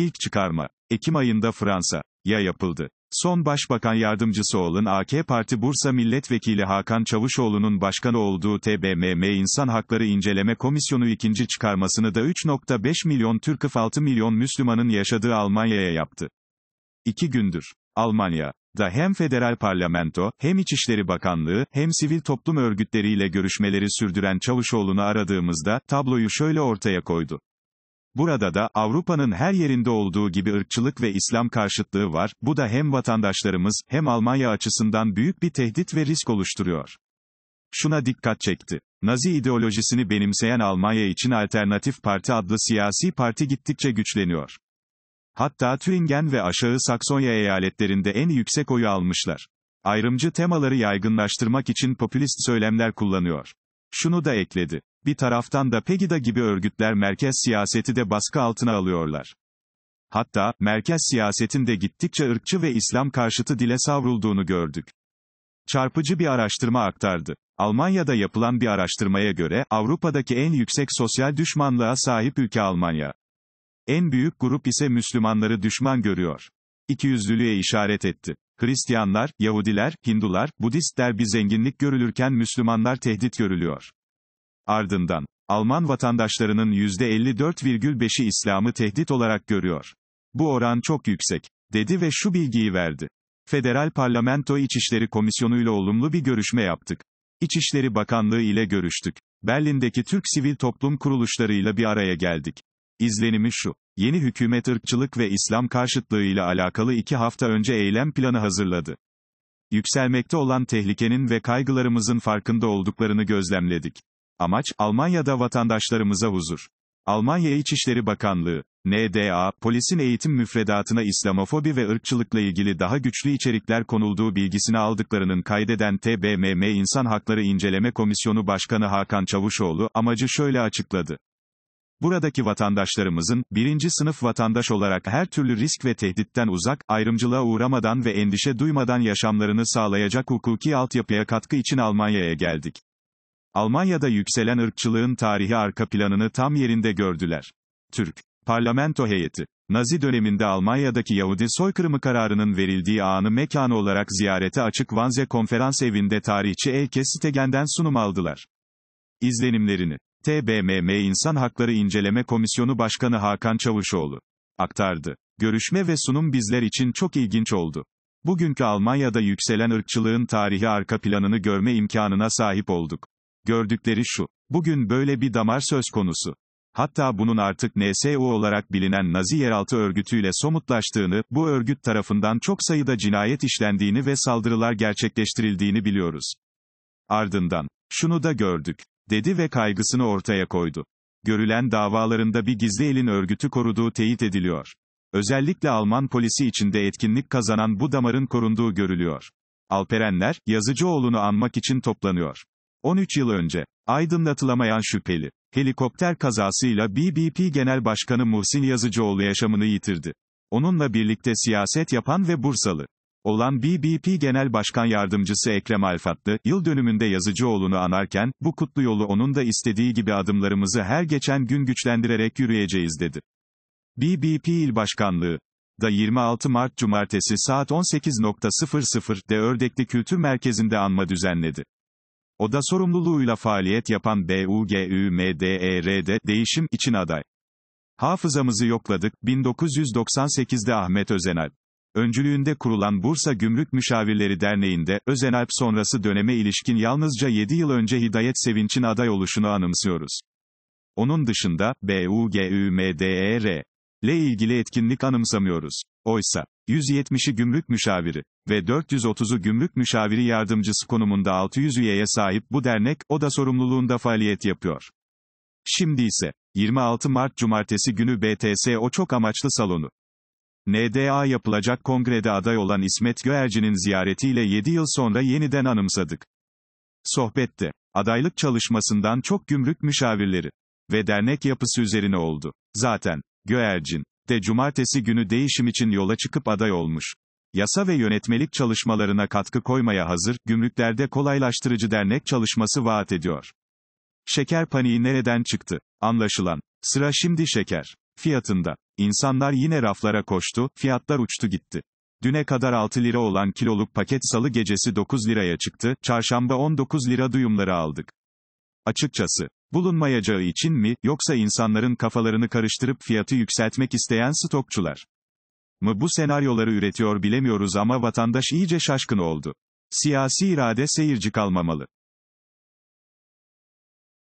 İlk çıkarma, Ekim ayında Fransa, ya yapıldı. Son Başbakan Yardımcısı olan AK Parti Bursa Milletvekili Hakan Çavuşoğlu'nun başkanı olduğu TBMM İnsan Hakları İnceleme Komisyonu ikinci çıkarmasını da 3.5 milyon Türk'ü 6 milyon Müslümanın yaşadığı Almanya'ya yaptı. İki gündür. Almanya, da hem federal parlamento, hem İçişleri Bakanlığı, hem sivil toplum örgütleriyle görüşmeleri sürdüren Çavuşoğlu'nu aradığımızda, tabloyu şöyle ortaya koydu. Burada da, Avrupa'nın her yerinde olduğu gibi ırkçılık ve İslam karşıtlığı var, bu da hem vatandaşlarımız, hem Almanya açısından büyük bir tehdit ve risk oluşturuyor. Şuna dikkat çekti. Nazi ideolojisini benimseyen Almanya için Alternatif Parti adlı siyasi parti gittikçe güçleniyor. Hatta Thüringen ve Aşağı Saksonya eyaletlerinde en yüksek oyu almışlar. Ayrımcı temaları yaygınlaştırmak için popülist söylemler kullanıyor. Şunu da ekledi. Bir taraftan da Pegida gibi örgütler merkez siyaseti de baskı altına alıyorlar. Hatta, merkez siyasetin de gittikçe ırkçı ve İslam karşıtı dile savrulduğunu gördük. Çarpıcı bir araştırma aktardı. Almanya'da yapılan bir araştırmaya göre, Avrupa'daki en yüksek sosyal düşmanlığa sahip ülke Almanya. En büyük grup ise Müslümanları düşman görüyor. İkiyüzlülüğe işaret etti. Hristiyanlar, Yahudiler, Hindular, Budistler bir zenginlik görülürken Müslümanlar tehdit görülüyor. Ardından, Alman vatandaşlarının %54,5'i İslam'ı tehdit olarak görüyor. Bu oran çok yüksek, dedi ve şu bilgiyi verdi. Federal Parlamento İçişleri Komisyonu ile olumlu bir görüşme yaptık. İçişleri Bakanlığı ile görüştük. Berlin'deki Türk sivil toplum kuruluşları ile bir araya geldik. İzlenimi şu. Yeni hükümet ırkçılık ve İslam karşıtlığı ile alakalı iki hafta önce eylem planı hazırladı. Yükselmekte olan tehlikenin ve kaygılarımızın farkında olduklarını gözlemledik. Amaç, Almanya'da vatandaşlarımıza huzur. Almanya İçişleri Bakanlığı, NDA, polisin eğitim müfredatına İslamofobi ve ırkçılıkla ilgili daha güçlü içerikler konulduğu bilgisini aldıklarının kaydeden TBMM İnsan Hakları İnceleme Komisyonu Başkanı Hakan Çavuşoğlu, amacı şöyle açıkladı. Buradaki vatandaşlarımızın, birinci sınıf vatandaş olarak her türlü risk ve tehditten uzak, ayrımcılığa uğramadan ve endişe duymadan yaşamlarını sağlayacak hukuki altyapıya katkı için Almanya'ya geldik. Almanya'da yükselen ırkçılığın tarihi arka planını tam yerinde gördüler. Türk Parlamento heyeti Nazi döneminde Almanya'daki Yahudi soykırımı kararının verildiği anı mekanı olarak ziyarete açık Wannsee Konferans evinde tarihçi Elke Stegen'den sunum aldılar. İzlenimlerini TBMM İnsan Hakları İnceleme Komisyonu Başkanı Hakan Çavuşoğlu aktardı. Görüşme ve sunum bizler için çok ilginç oldu. Bugünkü Almanya'da yükselen ırkçılığın tarihi arka planını görme imkanına sahip olduk. Gördükleri şu. Bugün böyle bir damar söz konusu. Hatta bunun artık NSU olarak bilinen Nazi yeraltı örgütüyle somutlaştığını, bu örgüt tarafından çok sayıda cinayet işlendiğini ve saldırılar gerçekleştirildiğini biliyoruz. Ardından, şunu da gördük dedi ve kaygısını ortaya koydu. Görülen davalarında bir gizli elin örgütü koruduğu teyit ediliyor. Özellikle Alman polisi içinde etkinlik kazanan bu damarın korunduğu görülüyor. Alperenler, Yazıcıoğlu'nu anmak için toplanıyor. 13 yıl önce, aydınlatılamayan şüpheli, helikopter kazasıyla BBP Genel Başkanı Muhsin Yazıcıoğlu yaşamını yitirdi. Onunla birlikte siyaset yapan ve Bursalı, olan BBP Genel Başkan Yardımcısı Ekrem Alfatlı, yıl dönümünde Yazıcıoğlu'nu anarken, bu kutlu yolu onun da istediği gibi adımlarımızı her geçen gün güçlendirerek yürüyeceğiz dedi. BBP İl Başkanlığı da 26 Mart Cumartesi saat 18.00'de Ördekli Kültür Merkezi'nde anma düzenledi. O da sorumluluğuyla faaliyet yapan BUGÜMDER'de değişim için aday. Hafızamızı yokladık, 1998'de Ahmet Özenal öncülüğünde kurulan Bursa Gümrük Müşavirleri Derneği'nde, Özenalp sonrası döneme ilişkin yalnızca 7 yıl önce Hidayet Sevinç'in aday oluşunu anımsıyoruz. Onun dışında, BUGÜMDER ile ilgili etkinlik anımsamıyoruz. Oysa, 170'i gümrük müşaviri ve 430'u gümrük müşaviri yardımcısı konumunda 600 üyeye sahip bu dernek, o da sorumluluğunda faaliyet yapıyor. Şimdi ise, 26 Mart Cumartesi günü BTS O Çok Amaçlı Salonu, NDA yapılacak kongrede aday olan İsmet Göerci'nin ziyaretiyle 7 yıl sonra yeniden anımsadık. Sohbette, adaylık çalışmasından çok gümrük müşavirleri ve dernek yapısı üzerine oldu. Zaten, Göercin, de cumartesi günü değişim için yola çıkıp aday olmuş. Yasa ve yönetmelik çalışmalarına katkı koymaya hazır, gümrüklerde kolaylaştırıcı dernek çalışması vaat ediyor. Şeker paniği nereden çıktı? Anlaşılan. Sıra şimdi şeker. Fiyatında. İnsanlar yine raflara koştu, fiyatlar uçtu gitti. Düne kadar 6 lira olan kiloluk paket salı gecesi 9 liraya çıktı, çarşamba 19 lira duyumları aldık. Açıkçası, bulunmayacağı için mi, yoksa insanların kafalarını karıştırıp fiyatı yükseltmek isteyen stokçular mı bu senaryoları üretiyor bilemiyoruz ama vatandaş iyice şaşkın oldu. Siyasi irade seyirci kalmamalı.